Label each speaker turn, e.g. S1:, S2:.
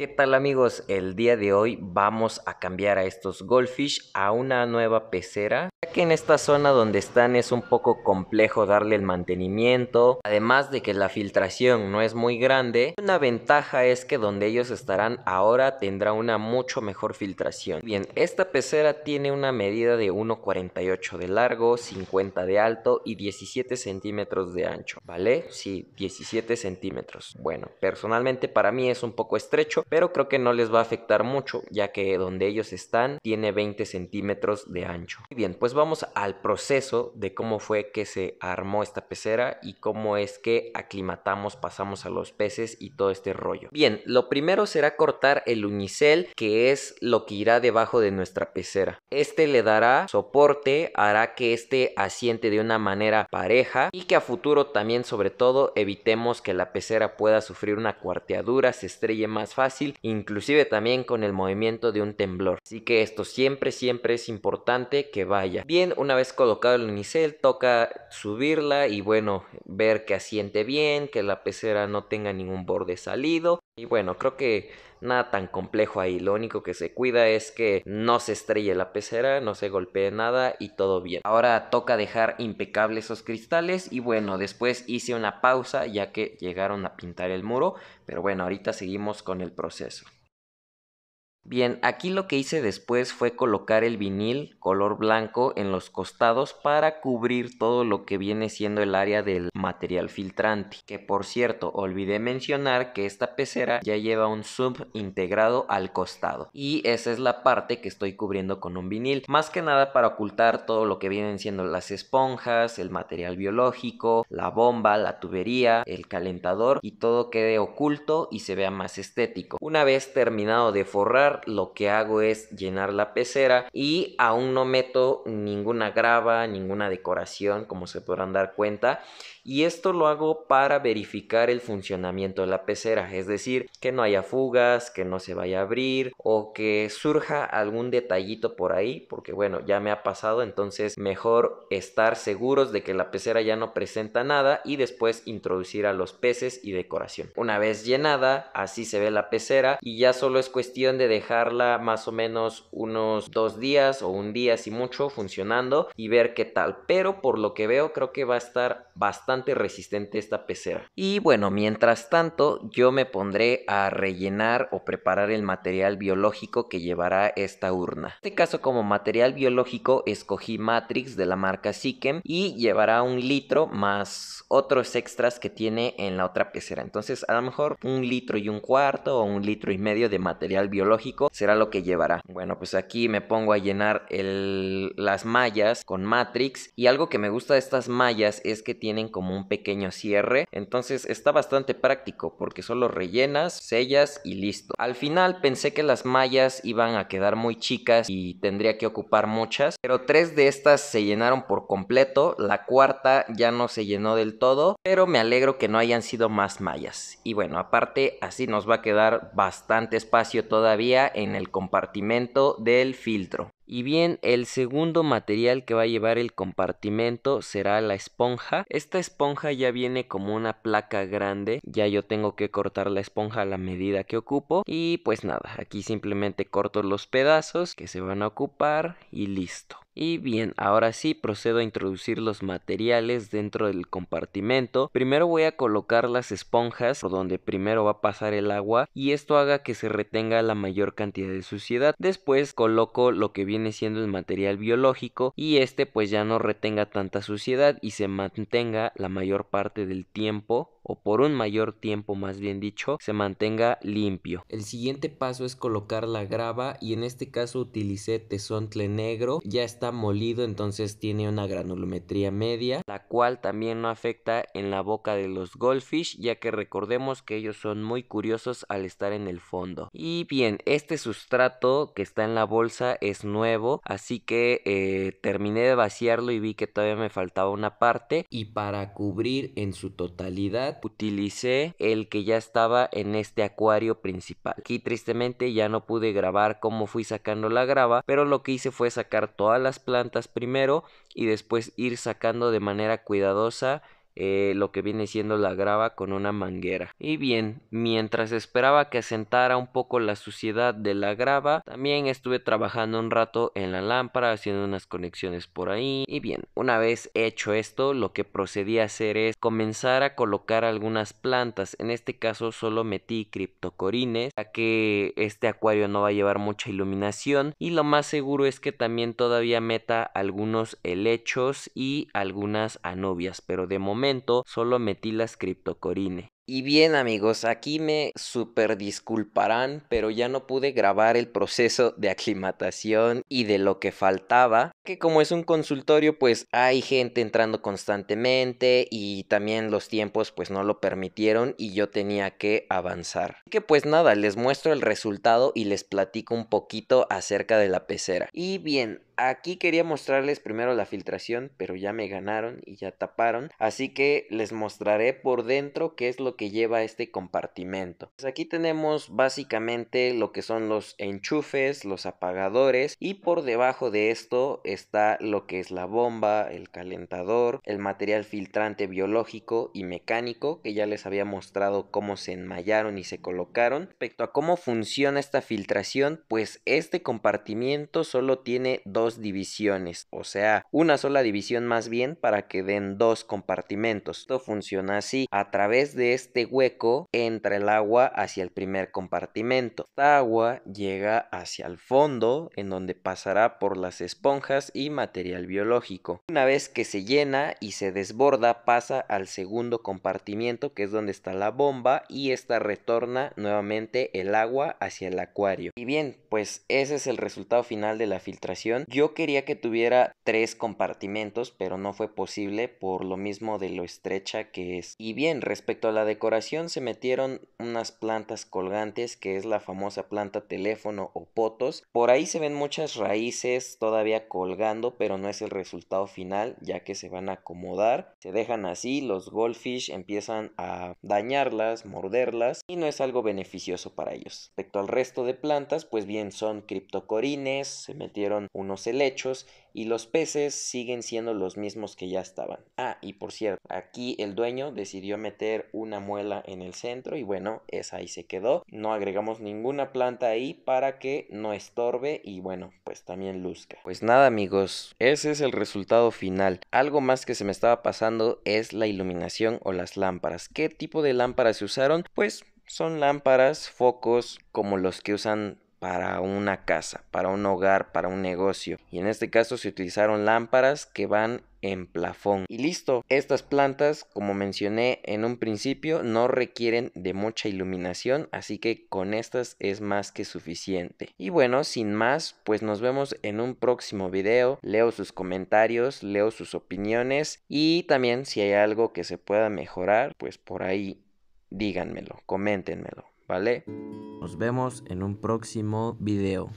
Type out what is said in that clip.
S1: ¿Qué tal amigos? El día de hoy vamos a cambiar a estos goldfish a una nueva pecera que en esta zona donde están es un poco complejo darle el mantenimiento, además de que la filtración no es muy grande, una ventaja es que donde ellos estarán ahora tendrá una mucho mejor filtración. Bien, esta pecera tiene una medida de 1,48 de largo, 50 de alto y 17 centímetros de ancho, ¿vale? Sí, 17 centímetros. Bueno, personalmente para mí es un poco estrecho, pero creo que no les va a afectar mucho, ya que donde ellos están tiene 20 centímetros de ancho. bien, pues vamos al proceso de cómo fue que se armó esta pecera y cómo es que aclimatamos, pasamos a los peces y todo este rollo. Bien, lo primero será cortar el unicel, que es lo que irá debajo de nuestra pecera. Este le dará soporte, hará que este asiente de una manera pareja y que a futuro también sobre todo evitemos que la pecera pueda sufrir una cuarteadura, se estrelle más fácil, inclusive también con el movimiento de un temblor. Así que esto siempre, siempre es importante que vaya. Bien, una vez colocado el unicel, toca subirla y bueno, ver que asiente bien, que la pecera no tenga ningún borde salido. Y bueno, creo que nada tan complejo ahí. Lo único que se cuida es que no se estrelle la pecera, no se golpee nada y todo bien. Ahora toca dejar impecables esos cristales y bueno, después hice una pausa ya que llegaron a pintar el muro. Pero bueno, ahorita seguimos con el proceso. Bien, aquí lo que hice después fue colocar el vinil color blanco en los costados para cubrir todo lo que viene siendo el área del material filtrante. Que por cierto, olvidé mencionar que esta pecera ya lleva un sub integrado al costado. Y esa es la parte que estoy cubriendo con un vinil. Más que nada para ocultar todo lo que vienen siendo las esponjas, el material biológico, la bomba, la tubería, el calentador y todo quede oculto y se vea más estético. Una vez terminado de forrar, lo que hago es llenar la pecera y aún no meto ninguna grava, ninguna decoración, como se podrán dar cuenta. Y esto lo hago para verificar el funcionamiento de la pecera, es decir, que no haya fugas, que no se vaya a abrir o que surja algún detallito por ahí, porque bueno, ya me ha pasado, entonces mejor estar seguros de que la pecera ya no presenta nada y después introducir a los peces y decoración. Una vez llenada, así se ve la pecera y ya solo es cuestión de dejar dejarla más o menos unos dos días o un día si mucho funcionando y ver qué tal. Pero por lo que veo creo que va a estar bastante resistente esta pecera. Y bueno, mientras tanto yo me pondré a rellenar o preparar el material biológico que llevará esta urna. En este caso como material biológico escogí Matrix de la marca Sikem y llevará un litro más otros extras que tiene en la otra pecera. Entonces a lo mejor un litro y un cuarto o un litro y medio de material biológico será lo que llevará. Bueno, pues aquí me pongo a llenar las mallas con Matrix y algo que me gusta de estas mallas es que tienen como un pequeño cierre, entonces está bastante práctico porque solo rellenas, sellas y listo. Al final pensé que las mallas iban a quedar muy chicas y tendría que ocupar muchas, pero tres de estas se llenaron por completo, la cuarta ya no se llenó del todo, pero me alegro que no hayan sido más mallas. Y bueno, aparte así nos va a quedar bastante espacio todavía en el compartimento del filtro. Y bien, el segundo material que va a llevar el compartimento será la esponja. Esta esponja ya viene como una placa grande, ya yo tengo que cortar la esponja a la medida que ocupo. Y pues nada, aquí simplemente corto los pedazos que se van a ocupar y listo. Y bien, ahora sí procedo a introducir los materiales dentro del compartimento. Primero voy a colocar las esponjas por donde primero va a pasar el agua y esto haga que se retenga la mayor cantidad de suciedad. Después coloco lo que viene viene siendo el material biológico y este pues ya no retenga tanta suciedad y se mantenga la mayor parte del tiempo o por un mayor tiempo más bien dicho, se mantenga limpio. El siguiente paso es colocar la grava y en este caso utilicé tesontle negro, ya está molido entonces tiene una granulometría media, la cual también no afecta en la boca de los goldfish ya que recordemos que ellos son muy curiosos al estar en el fondo. Y bien, este sustrato que está en la bolsa es nuevo, así que eh, terminé de vaciarlo y vi que todavía me faltaba una parte y para cubrir en su totalidad utilicé el que ya estaba en este acuario principal. Aquí tristemente ya no pude grabar cómo fui sacando la grava, pero lo que hice fue sacar todas las plantas primero y después ir sacando de manera cuidadosa eh, lo que viene siendo la grava con una manguera. Y bien, mientras esperaba que asentara un poco la suciedad de la grava, también estuve trabajando un rato en la lámpara haciendo unas conexiones por ahí. Y bien, una vez hecho esto, lo que procedí a hacer es comenzar a colocar algunas plantas. En este caso solo metí criptocorines, ya que este acuario no va a llevar mucha iluminación y lo más seguro es que también todavía meta algunos helechos y algunas anubias, pero de momento solo metí las criptocorine. Y bien amigos, aquí me super disculparán, pero ya no pude grabar el proceso de aclimatación y de lo que faltaba, que como es un consultorio pues hay gente entrando constantemente y también los tiempos pues no lo permitieron y yo tenía que avanzar. que pues nada, les muestro el resultado y les platico un poquito acerca de la pecera. Y bien, Aquí quería mostrarles primero la filtración, pero ya me ganaron y ya taparon. Así que les mostraré por dentro qué es lo que lleva este compartimento. Pues aquí tenemos básicamente lo que son los enchufes, los apagadores y por debajo de esto está lo que es la bomba, el calentador, el material filtrante biológico y mecánico que ya les había mostrado cómo se enmallaron y se colocaron. Respecto a cómo funciona esta filtración, pues este compartimiento solo tiene dos divisiones, o sea, una sola división más bien para que den dos compartimentos. Esto funciona así, a través de este hueco entra el agua hacia el primer compartimento. Esta agua llega hacia el fondo en donde pasará por las esponjas y material biológico. Una vez que se llena y se desborda pasa al segundo compartimiento que es donde está la bomba y esta retorna nuevamente el agua hacia el acuario. Y bien, pues ese es el resultado final de la filtración. Yo quería que tuviera tres compartimentos, pero no fue posible por lo mismo de lo estrecha que es. Y bien, respecto a la decoración, se metieron unas plantas colgantes, que es la famosa planta teléfono o potos. Por ahí se ven muchas raíces todavía colgando, pero no es el resultado final, ya que se van a acomodar. Se dejan así, los goldfish empiezan a dañarlas, morderlas, y no es algo beneficioso para ellos. Respecto al resto de plantas, pues bien, son criptocorines, se metieron unos helechos y los peces siguen siendo los mismos que ya estaban. Ah, y por cierto, aquí el dueño decidió meter una muela en el centro y bueno, esa ahí se quedó. No agregamos ninguna planta ahí para que no estorbe y bueno, pues también luzca. Pues nada amigos, ese es el resultado final. Algo más que se me estaba pasando es la iluminación o las lámparas. ¿Qué tipo de lámparas se usaron? Pues son lámparas, focos como los que usan para una casa, para un hogar, para un negocio. Y en este caso se utilizaron lámparas que van en plafón. Y listo, estas plantas, como mencioné en un principio, no requieren de mucha iluminación, así que con estas es más que suficiente. Y bueno, sin más, pues nos vemos en un próximo video. Leo sus comentarios, leo sus opiniones y también si hay algo que se pueda mejorar, pues por ahí díganmelo, coméntenmelo. ¿Vale? Nos vemos en un próximo video.